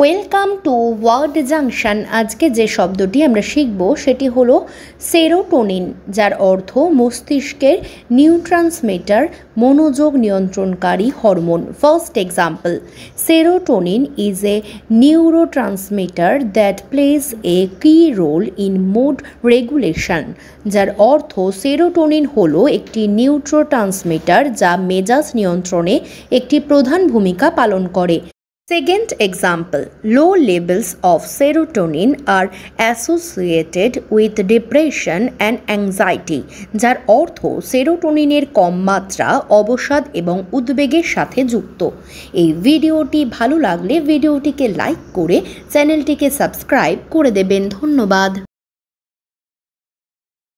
welcome to word junction আজকে যে শব্দটি আমরা শিখব সেটি হলো সেরোটোনিন যার অর্থ মস্তিষ্কের নিউট্রান্সমিটার মনোযোগ নিয়ন্ত্রণকারী hormone first example serotonin is a neurotransmitter that plays a key role in mood regulation যার অর্থ সেরোটোনিন হলো একটি নিউট্রো ট্রান্সমিটার যা মেজাজ নিয়ন্ত্রণে একটি প্রধান ভূমিকা পালন করে Second example, low levels of serotonin are associated with depression and anxiety যার অর্থ সেরোটোনিনের কম মাত্রা অবসাদ এবং উদ্বেগের সাথে যুক্ত এই ভিডিওটি ভালো লাগলে ভিডিওটিকে লাইক করে চ্যানেলটিকে সাবস্ক্রাইব করে দেবেন ধন্যবাদ